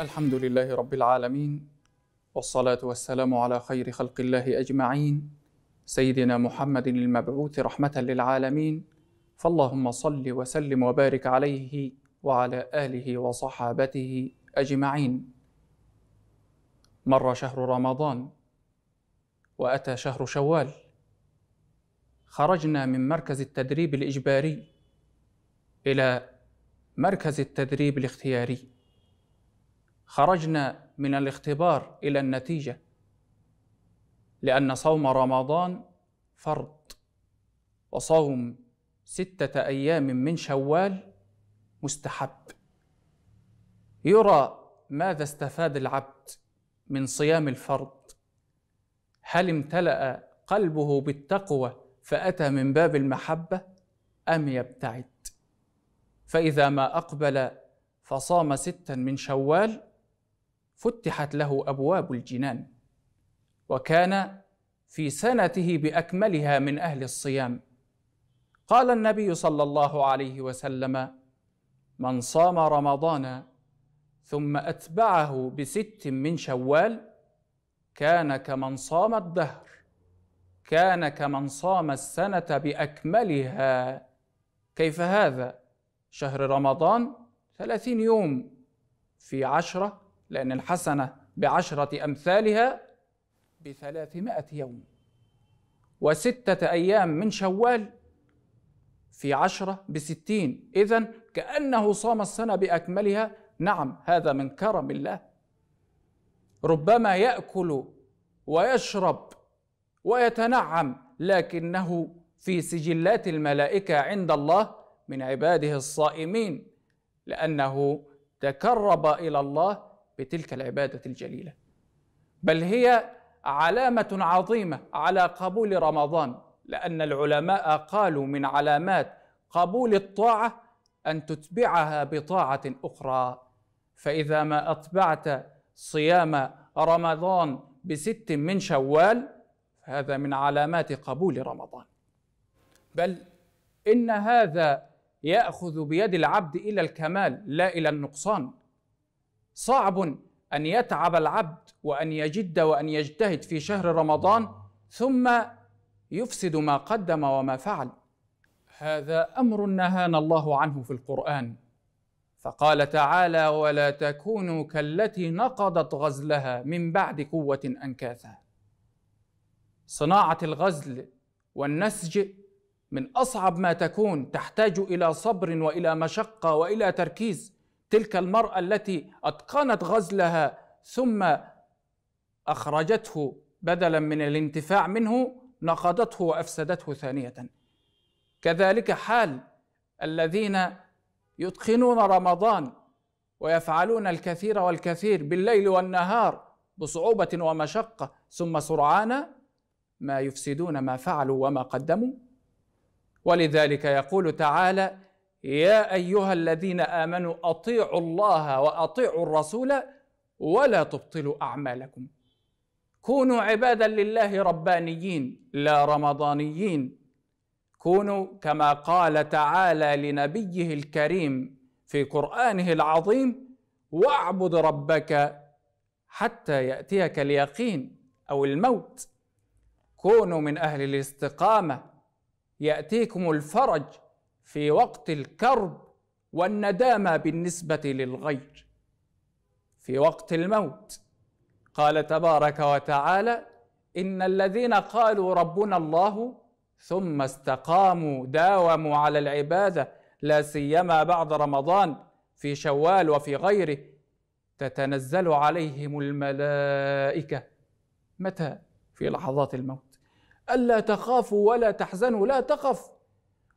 الحمد لله رب العالمين والصلاة والسلام على خير خلق الله أجمعين سيدنا محمد المبعوث رحمة للعالمين فاللهم صل وسلم وبارك عليه وعلى آله وصحابته أجمعين مر شهر رمضان وأتى شهر شوال خرجنا من مركز التدريب الإجباري إلى مركز التدريب الاختياري خرجنا من الاختبار الى النتيجه لان صوم رمضان فرض وصوم سته ايام من شوال مستحب يرى ماذا استفاد العبد من صيام الفرض هل امتلا قلبه بالتقوى فاتى من باب المحبه ام يبتعد فاذا ما اقبل فصام ستا من شوال فتحت له ابواب الجنان وكان في سنته باكملها من اهل الصيام قال النبي صلى الله عليه وسلم من صام رمضان ثم اتبعه بست من شوال كان كمن صام الدهر كان كمن صام السنه باكملها كيف هذا شهر رمضان ثلاثين يوم في عشره لأن الحسنة بعشرة أمثالها بثلاثمائة يوم وستة أيام من شوال في عشرة بستين إذا كأنه صام السنة بأكملها نعم هذا من كرم الله ربما يأكل ويشرب ويتنعم لكنه في سجلات الملائكة عند الله من عباده الصائمين لأنه تكرب إلى الله بتلك العباده الجليله بل هي علامه عظيمه على قبول رمضان لان العلماء قالوا من علامات قبول الطاعه ان تتبعها بطاعه اخرى فاذا ما اتبعت صيام رمضان بست من شوال هذا من علامات قبول رمضان بل ان هذا ياخذ بيد العبد الى الكمال لا الى النقصان صعب ان يتعب العبد وان يجد وان يجتهد في شهر رمضان ثم يفسد ما قدم وما فعل هذا امر نهانا الله عنه في القران فقال تعالى ولا تكونوا كالتي نقضت غزلها من بعد قوه انكاثا صناعه الغزل والنسج من اصعب ما تكون تحتاج الى صبر والى مشقه والى تركيز تلك المرأة التي أتقنت غزلها ثم أخرجته بدلا من الانتفاع منه نقضته وأفسدته ثانية كذلك حال الذين يتقنون رمضان ويفعلون الكثير والكثير بالليل والنهار بصعوبة ومشقة ثم سرعان ما يفسدون ما فعلوا وما قدموا ولذلك يقول تعالى يا ايها الذين امنوا اطيعوا الله واطيعوا الرسول ولا تبطلوا اعمالكم كونوا عبادا لله ربانيين لا رمضانيين كونوا كما قال تعالى لنبيه الكريم في قرانه العظيم واعبد ربك حتى ياتيك اليقين او الموت كونوا من اهل الاستقامه ياتيكم الفرج في وقت الكرب والندامه بالنسبه للغير في وقت الموت قال تبارك وتعالى ان الذين قالوا ربنا الله ثم استقاموا داوموا على العباده لا سيما بعد رمضان في شوال وفي غيره تتنزل عليهم الملائكه متى في لحظات الموت الا تخافوا ولا تحزنوا لا تخف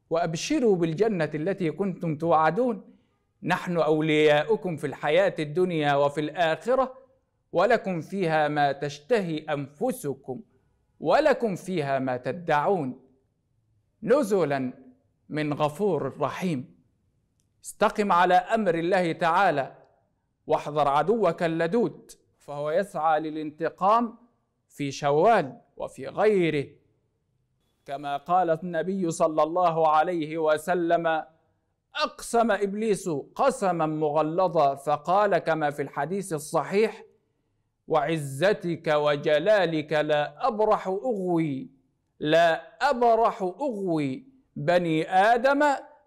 وابشروا بالجنه التي كنتم توعدون نحن اولياؤكم في الحياه الدنيا وفي الاخره ولكم فيها ما تشتهي انفسكم ولكم فيها ما تدعون نزلا من غفور رحيم استقم على امر الله تعالى واحذر عدوك اللدود فهو يسعى للانتقام في شوال وفي غيره كما قال النبي صلى الله عليه وسلم اقسم ابليس قسما مغلظا فقال كما في الحديث الصحيح وعزتك وجلالك لا ابرح اغوي لا ابرح اغوي بني ادم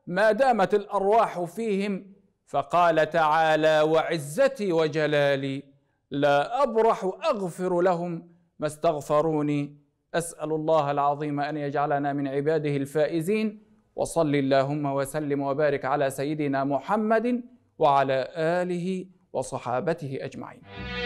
ما دامت الارواح فيهم فقال تعالى وعزتي وجلالي لا ابرح اغفر لهم ما استغفروني اسال الله العظيم ان يجعلنا من عباده الفائزين وصل اللهم وسلم وبارك على سيدنا محمد وعلى اله وصحابته اجمعين